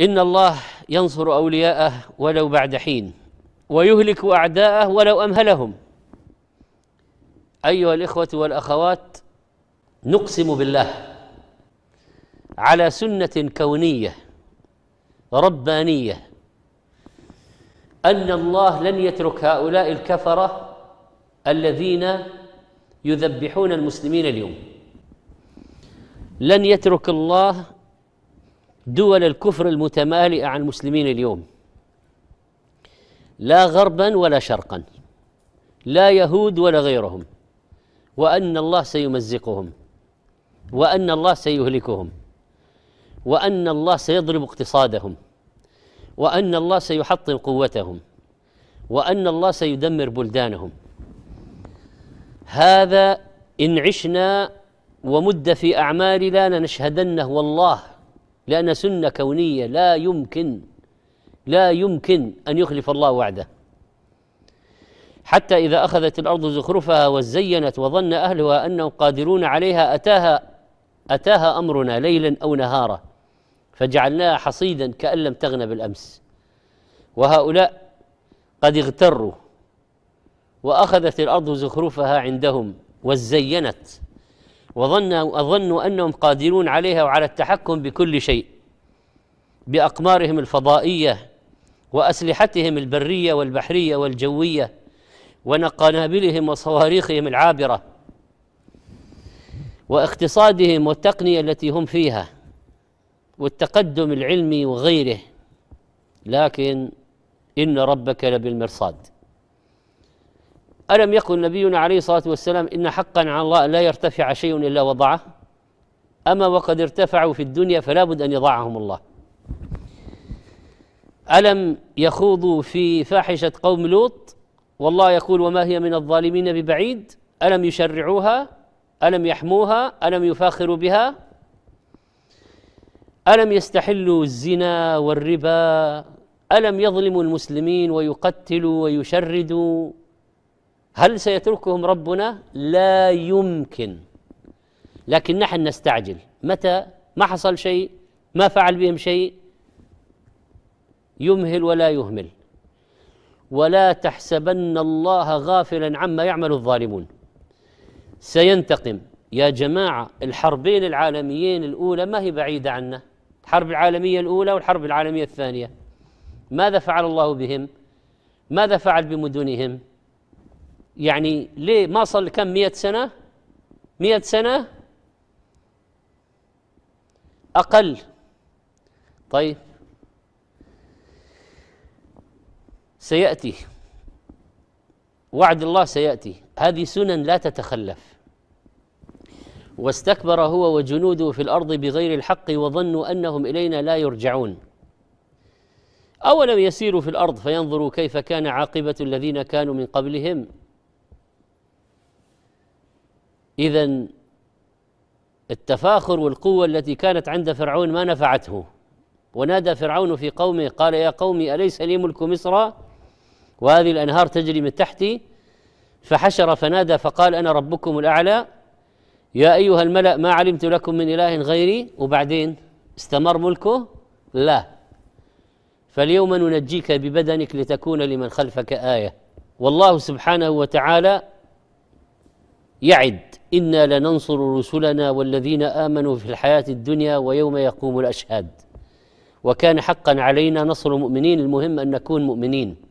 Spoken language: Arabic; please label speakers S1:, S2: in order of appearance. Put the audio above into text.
S1: إن الله ينصر أولياءه ولو بعد حين ويهلك أعداءه ولو أمهلهم أيها الإخوة والأخوات نقسم بالله على سنة كونية ربانية أن الله لن يترك هؤلاء الكفرة الذين يذبحون المسلمين اليوم لن يترك الله دول الكفر المتمالئه عن المسلمين اليوم لا غربا ولا شرقا لا يهود ولا غيرهم وان الله سيمزقهم وان الله سيهلكهم وان الله سيضرب اقتصادهم وان الله سيحطم قوتهم وان الله سيدمر بلدانهم هذا ان عشنا ومد في اعمالنا لنشهدنه والله لأن سنة كونية لا يمكن لا يمكن أن يخلف الله وعده حتى إذا أخذت الأرض زخرفها وزينت وظن أهلها أنهم قادرون عليها أتاها أتاها أمرنا ليلا أو نهارا فجعلناها حصيدا كأن لم تغن بالأمس وهؤلاء قد اغتروا وأخذت الأرض زخرفها عندهم وزينت وظنوا أظنوا أنهم قادرون عليها وعلى التحكم بكل شيء بأقمارهم الفضائية وأسلحتهم البرية والبحرية والجوية ونقنابلهم وصواريخهم العابرة واقتصادهم والتقنية التي هم فيها والتقدم العلمي وغيره لكن إن ربك لبالمرصاد ألم يقل نبينا عليه الصلاة والسلام إن حقا على الله لا يرتفع شيء إلا وضعه أما وقد ارتفعوا في الدنيا فلا بد أن يضعهم الله ألم يخوضوا في فاحشة قوم لوط والله يقول وما هي من الظالمين ببعيد ألم يشرعوها ألم يحموها ألم يفاخروا بها ألم يستحلوا الزنا والربا ألم يظلموا المسلمين ويقتلوا ويشردوا هل سيتركهم ربنا لا يمكن لكن نحن نستعجل متى ما حصل شيء ما فعل بهم شيء يمهل ولا يهمل ولا تحسبن الله غافلا عما يعمل الظالمون سينتقم يا جماعة الحربين العالميين الأولى ما هي بعيدة عنا الحرب العالمية الأولى والحرب العالمية الثانية ماذا فعل الله بهم ماذا فعل بمدنهم يعني ليه ما صار كم 100 سنة 100 سنة أقل طيب سيأتي وعد الله سيأتي هذه سنن لا تتخلف واستكبر هو وجنوده في الأرض بغير الحق وظنوا أنهم إلينا لا يرجعون أولم يسيروا في الأرض فينظروا كيف كان عاقبة الذين كانوا من قبلهم اذا التفاخر والقوه التي كانت عند فرعون ما نفعته ونادى فرعون في قومه قال يا قومي اليس لي ملك مصر وهذه الانهار تجري من تحتي فحشر فنادى فقال انا ربكم الاعلى يا ايها الملا ما علمت لكم من اله غيري وبعدين استمر ملكه لا فاليوم ننجيك ببدنك لتكون لمن خلفك ايه والله سبحانه وتعالى يعد انا لننصر رسلنا والذين امنوا في الحياه الدنيا ويوم يقوم الاشهاد وكان حقا علينا نصر المؤمنين المهم ان نكون مؤمنين